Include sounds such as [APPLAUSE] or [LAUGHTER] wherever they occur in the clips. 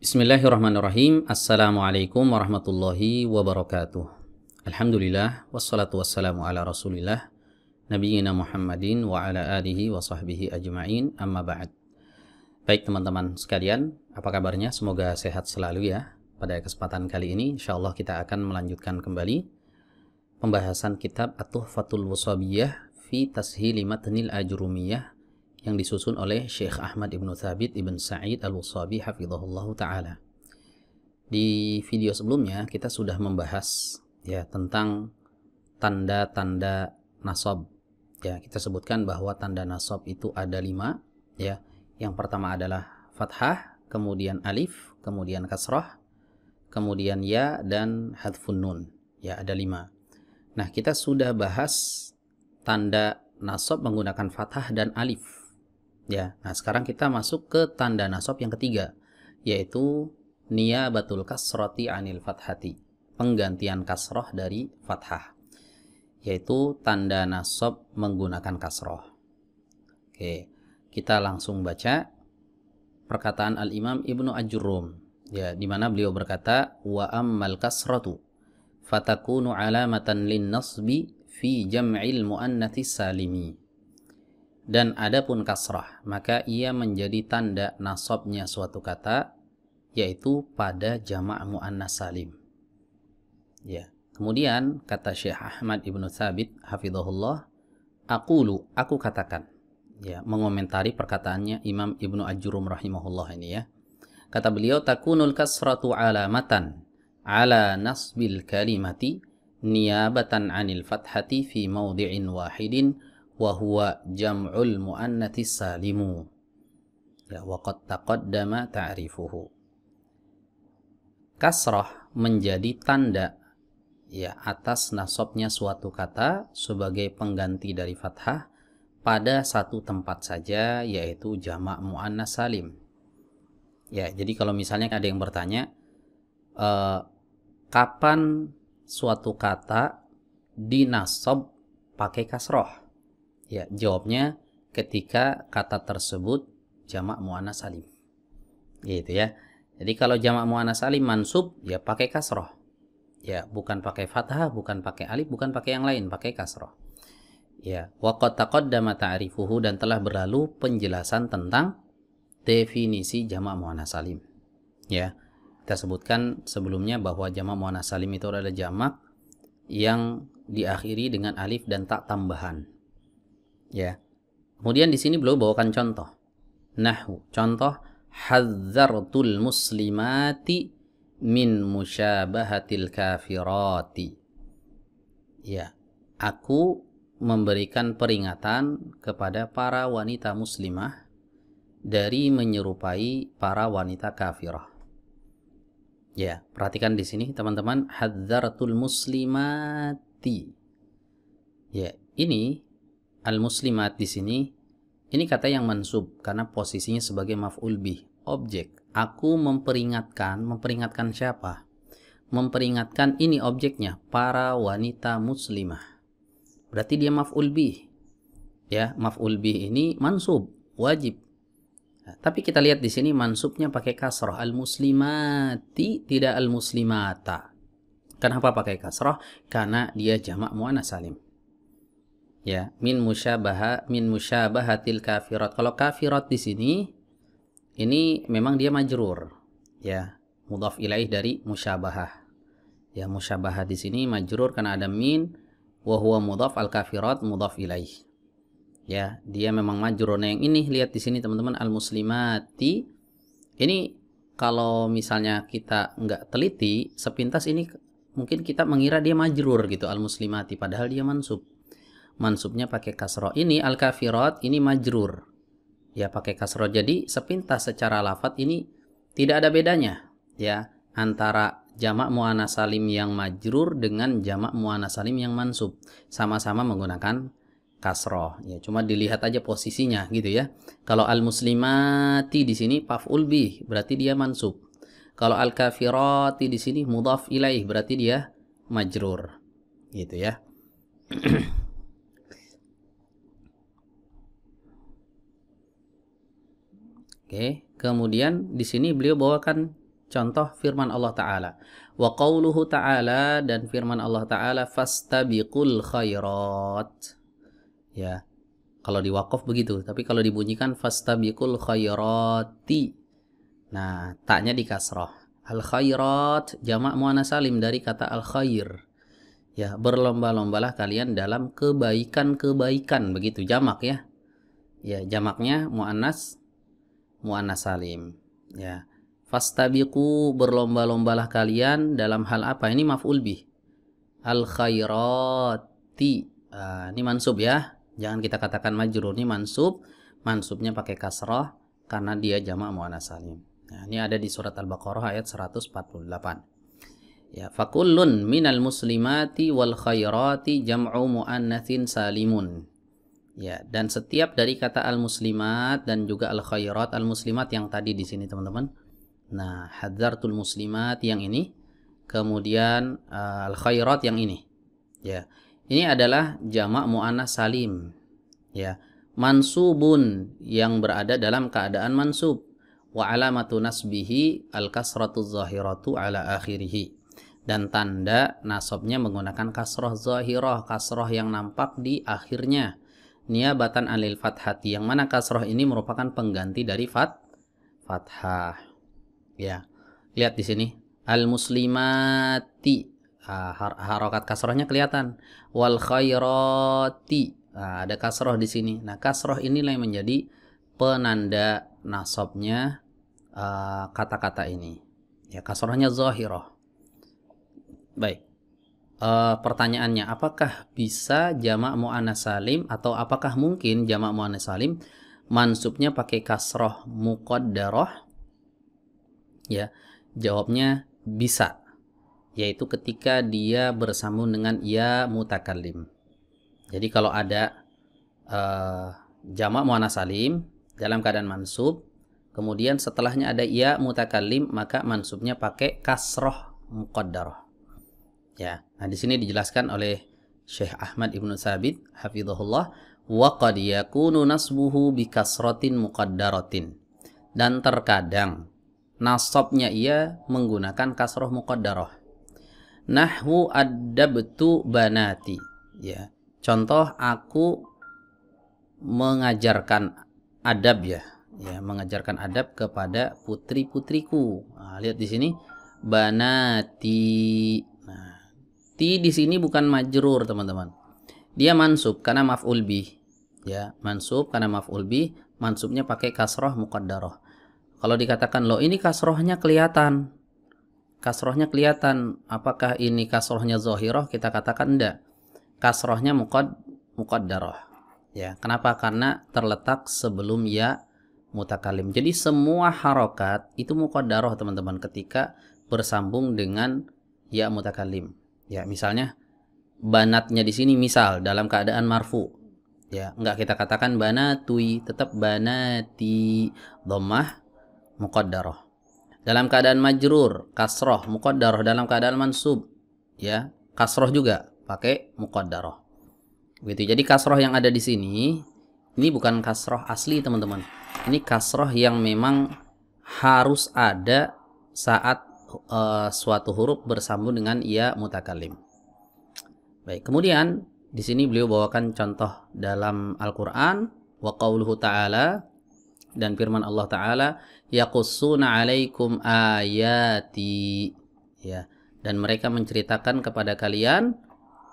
Bismillahirrahmanirrahim. Assalamualaikum warahmatullahi wabarakatuh. Alhamdulillah wassalatu wassalamu ala Rasulillah nabiyina Muhammadin wa ala alihi wa sahbihi ajmain amma ba'd. Baik teman-teman sekalian, apa kabarnya? Semoga sehat selalu ya. Pada kesempatan kali ini insyaallah kita akan melanjutkan kembali pembahasan kitab At-Tuhfatul Wasabiyah fi Tashili Matnil Ajrumiyah yang disusun oleh Syekh Ahmad Ibn Thabit Ibn Sa'id Al-Wasabi Hafizahullah Ta'ala. Di video sebelumnya kita sudah membahas ya tentang tanda-tanda nasab. Ya, kita sebutkan bahwa tanda nasab itu ada lima. Ya, yang pertama adalah fathah, kemudian alif, kemudian kasrah, kemudian ya dan hadfun nun. Ya, ada lima. Nah, kita sudah bahas tanda nasab menggunakan fathah dan alif Ya, nah sekarang kita masuk ke tanda nasab yang ketiga, yaitu nia batul kasroti anil fathati, penggantian kasroh dari fathah, yaitu tanda nasab menggunakan kasroh. Oke, kita langsung baca perkataan Al-Imam Ibnu ajurum, ya, di mana beliau berkata, wa ammal kasratu fatakunu alamatan lin nasbi fi jam'il muannati salimi dan ada pun kasrah maka ia menjadi tanda nasabnya suatu kata yaitu pada jamak muannas salim ya kemudian kata Syekh Ahmad Ibnu Thabit hafizahullah lu aku katakan ya mengomentari perkataannya Imam Ibnu Ajurum rahimahullah ini ya kata beliau takunul kasratu alamatan ala nasbil kalimati niabatan anil fathati fi mawdi'in wahidin wa huwa jam'ul muannati salimu ya wa qad taqaddama ta'rifuhu kasrah menjadi tanda ya atas nasabnya suatu kata sebagai pengganti dari fathah pada satu tempat saja yaitu jamak muannas salim ya jadi kalau misalnya ada yang bertanya eh, kapan suatu kata dinasab pakai kasroh Ya, jawabnya ketika kata tersebut jamak muana salim. Gitu ya. Jadi kalau jamak muana salim mansub ya pakai kasroh. Ya, bukan pakai fathah, bukan pakai alif, bukan pakai yang lain, pakai kasroh. Ya, wa qad taqaddama arifuhu dan telah berlalu penjelasan tentang definisi jamak muana salim. Ya. Kita sebutkan sebelumnya bahwa jamak muana salim itu adalah jamak yang diakhiri dengan alif dan tak tambahan Ya. Kemudian di sini beliau bawakan contoh. nahu contoh hadzartul muslimati min musyabahatil kafirati. Ya, aku memberikan peringatan kepada para wanita muslimah dari menyerupai para wanita kafirah. Ya, perhatikan di sini teman-teman hadzartul muslimati. Ya, ini al-muslimat di sini ini kata yang mansub karena posisinya sebagai maf'ul bih, objek. Aku memperingatkan, memperingatkan siapa? Memperingatkan ini objeknya, para wanita muslimah. Berarti dia maf'ul bih. Ya, maf'ul bih ini mansub, wajib. Nah, tapi kita lihat di sini mansubnya pakai kasroh al-muslimati, tidak al-muslimata. Kenapa pakai kasroh? Karena dia jamak mu'ana salim ya min musyabaha min musyabahatil kafirat kalau kafirat di sini ini memang dia majrur ya mudhaf ilaih dari musyabahah ya musyabahah di sini majrur karena ada min wa huwa mudhaf al kafirat mudhaf ilaih ya dia memang majrur nah yang ini lihat di sini teman-teman al muslimati ini kalau misalnya kita nggak teliti sepintas ini mungkin kita mengira dia majrur gitu al muslimati padahal dia mansub mansubnya pakai kasro ini al kafirat ini majrur ya pakai kasro jadi sepintas secara lafat ini tidak ada bedanya ya antara jamak muana salim yang majrur dengan jamak muana salim yang mansub sama-sama menggunakan kasro. ya cuma dilihat aja posisinya gitu ya kalau al muslimati di sini paful bi berarti dia mansub kalau al kafirati di sini mudaf ilaih berarti dia majrur gitu ya [CLEARS THROAT] Oke, kemudian di sini beliau bawakan contoh firman Allah taala. Wa qauluhu taala dan firman Allah taala fastabiqul khairat. Ya. Kalau di wakaf begitu, tapi kalau dibunyikan fastabiqul khairati. Nah, taknya di kasroh. Al khairat jamak mu'ana salim dari kata al khair. Ya, berlomba-lombalah kalian dalam kebaikan-kebaikan begitu jamak ya. Ya, jamaknya muannas muannas salim ya fastabiqu berlomba-lombalah kalian dalam hal apa ini maf'ul bih al khairati uh, ah, ini mansub ya jangan kita katakan majrur ini mansub mansubnya pakai kasrah karena dia jamak muannas salim nah, ini ada di surat al-baqarah ayat 148 ya fakullun minal muslimati wal khairati jam'u muannatsin salimun Ya, dan setiap dari kata al-muslimat dan juga al-khairat al-muslimat yang tadi di sini teman-teman. Nah, tul muslimat yang ini, kemudian uh, al-khairat yang ini. Ya. Ini adalah jamak muannas salim. Ya. Mansubun yang berada dalam keadaan mansub wa alamatu nasbihi al-kasratu zahiratu ala akhirih. Dan tanda nasabnya menggunakan kasroh zahirah, kasroh yang nampak di akhirnya niabatan alil fathati yang mana kasroh ini merupakan pengganti dari fat fathah ya lihat di sini al muslimati ah, harokat kasrohnya kelihatan wal khairati ah, ada kasroh di sini nah kasroh inilah yang menjadi penanda nasabnya ah, kata-kata uh, ini ya kasrohnya zohiroh baik uh, pertanyaannya apakah bisa jamak mu'anas salim atau apakah mungkin jamak mu'anas salim mansubnya pakai kasroh muqaddarah ya jawabnya bisa yaitu ketika dia bersambung dengan ya mutakalim jadi kalau ada uh, jamak mu'anas salim dalam keadaan mansub kemudian setelahnya ada ia ya mutakalim maka mansubnya pakai kasroh muqaddarah Ya, nah di sini dijelaskan oleh Syekh Ahmad Ibnu Sabit hafizahullah wa qad yakunu nasbuhu bi kasratin muqaddaratin. Dan terkadang nasabnya ia menggunakan kasroh muqaddarah. Nahwu adabtu banati. Ya. Contoh aku mengajarkan adab ya. Ya, mengajarkan adab kepada putri-putriku. Nah, lihat di sini banati ti di sini bukan majrur teman-teman dia mansub karena maaf ulbi, ya mansub karena maaf ulbi. mansubnya pakai kasroh muqaddarah kalau dikatakan lo ini kasrohnya kelihatan kasrohnya kelihatan apakah ini kasrohnya zohiroh kita katakan enggak kasrohnya mukod daroh, ya kenapa karena terletak sebelum ya mutakalim jadi semua harokat itu daroh teman-teman ketika bersambung dengan ya mutakalim Ya, misalnya banatnya di sini misal dalam keadaan marfu. Ya, nggak kita katakan banatui, tetap banati domah mukodaroh. Dalam keadaan majrur, kasroh mukodaroh. dalam keadaan mansub. Ya, kasroh juga pakai mukodaroh. Gitu. Jadi kasroh yang ada di sini ini bukan kasroh asli teman-teman. Ini kasroh yang memang harus ada saat uh, suatu huruf bersambung dengan ia ya mutakalim. Baik, kemudian di sini beliau bawakan contoh dalam Al-Qur'an wa qauluhu ta'ala dan firman Allah taala yaqussuna 'alaikum ayati ya dan mereka menceritakan kepada kalian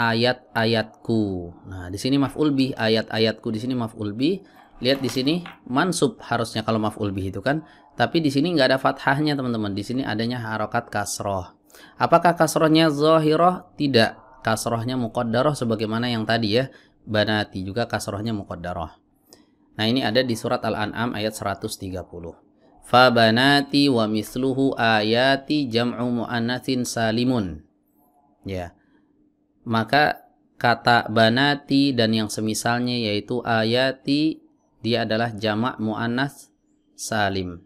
ayat-ayatku. Nah, di sini maf'ul bih ayat-ayatku di sini maf'ul bih lihat di sini mansub harusnya kalau maf'ul bih itu kan tapi di sini nggak ada fathahnya teman-teman di sini adanya harokat kasroh apakah kasrohnya zohiroh tidak kasrohnya mukodaroh, sebagaimana yang tadi ya banati juga kasrohnya mukodaroh. nah ini ada di surat al-an'am ayat 130 Fa banati wa misluhu ayati jam'u mu'annatsin salimun ya maka kata banati dan yang semisalnya yaitu ayati dia adalah jamak muannas salim.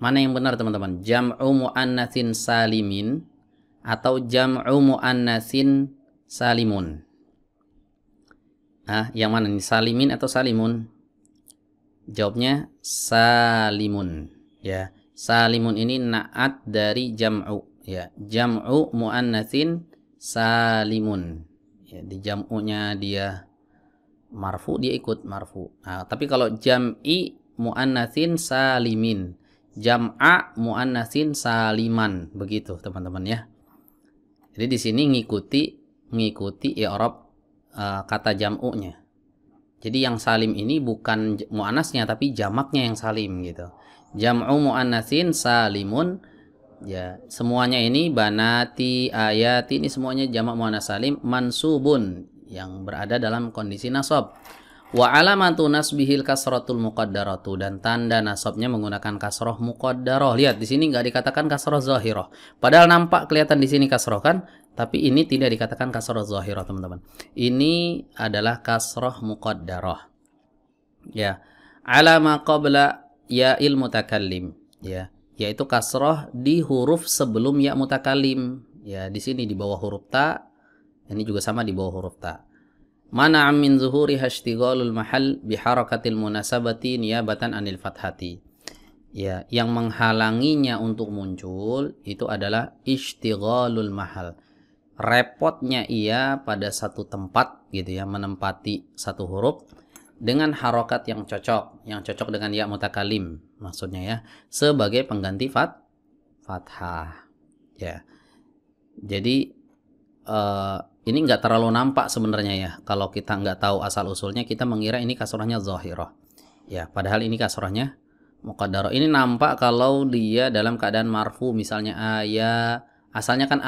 Mana yang benar teman-teman? Jam'u mu'annasin salimin atau jam'u mu'annasin salimun? Ah, yang mana nih? Salimin atau salimun? Jawabnya salimun, ya. Salimun ini naat dari jam'u, ya. Jam'u mu'annasin salimun. Ya, di jam'unya dia marfu dia ikut marfu. Nah, tapi kalau jam'i muannatsin salimin, jam'a muannatsin saliman, begitu teman-teman ya. Jadi di sini ngikuti ngikuti i'rab uh, kata jam'unya. Jadi yang salim ini bukan muannasnya tapi jamaknya yang salim gitu. Jam'u muannatsin salimun ya semuanya ini banati ayati ini semuanya jamak muannas salim mansubun yang berada dalam kondisi nasab. Wa alamatu nasbihil kasratul muqaddaratu dan tanda nasabnya menggunakan kasroh muqaddarah. Lihat di sini nggak dikatakan kasroh zahirah. Padahal nampak kelihatan di sini kasroh kan, tapi ini tidak dikatakan kasroh zahirah, teman-teman. Ini adalah kasroh muqaddarah. Ya. Alama qabla ilmu mutakallim, ya. Yaitu kasroh di huruf sebelum ya mutakallim. Ya, di sini di bawah huruf ta ini juga sama di bawah huruf ta. Mana amin zuhuri hashtigalul mahal biharakatil munasabati niyabatan anil fathati. Ya, yang menghalanginya untuk muncul itu adalah ishtighalul mahal. Repotnya ia pada satu tempat gitu ya, menempati satu huruf dengan harokat yang cocok, yang cocok dengan ya mutakalim maksudnya ya, sebagai pengganti fat fathah. Ya. Jadi uh, ini nggak terlalu nampak sebenarnya ya. Kalau kita nggak tahu asal usulnya, kita mengira ini kasrohnya zohiroh. Ya, padahal ini kasrohnya mukadaro Ini nampak kalau dia dalam keadaan marfu, misalnya ayat, asalnya kan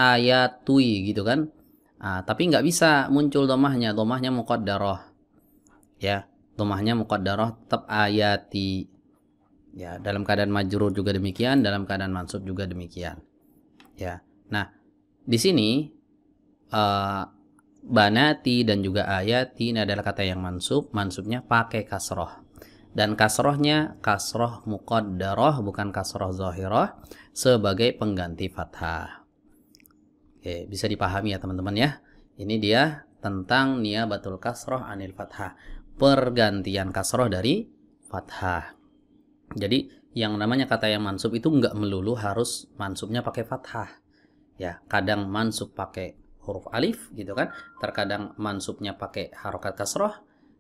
tui gitu kan. Ah, tapi nggak bisa muncul domahnya, domahnya muqaddaroh. Ya, domahnya muqaddaroh tetap ayati. Ya, dalam keadaan majrur juga demikian, dalam keadaan mansub juga demikian. Ya. Nah, di sini uh, banati dan juga ayati ini adalah kata yang mansub mansubnya pakai kasroh dan kasrohnya kasroh daroh bukan kasroh zohiroh sebagai pengganti fathah Oke, bisa dipahami ya teman-teman ya ini dia tentang batul kasroh anil fathah pergantian kasroh dari fathah jadi yang namanya kata yang mansub itu nggak melulu harus mansubnya pakai fathah ya kadang mansub pakai huruf alif gitu kan terkadang mansubnya pakai harokat kasroh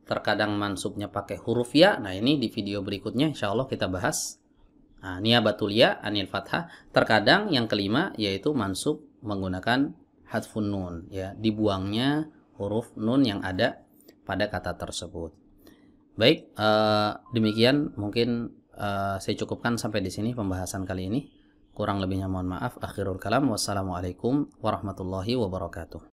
terkadang mansubnya pakai huruf ya nah ini di video berikutnya insya Allah kita bahas nah, niabatul ya anil fathah terkadang yang kelima yaitu mansub menggunakan hadfun nun ya dibuangnya huruf nun yang ada pada kata tersebut baik eh, demikian mungkin eh, saya cukupkan sampai di sini pembahasan kali ini Kurang lebihnya mohon maaf. Akhirul kalam. Wassalamualaikum warahmatullahi wabarakatuh.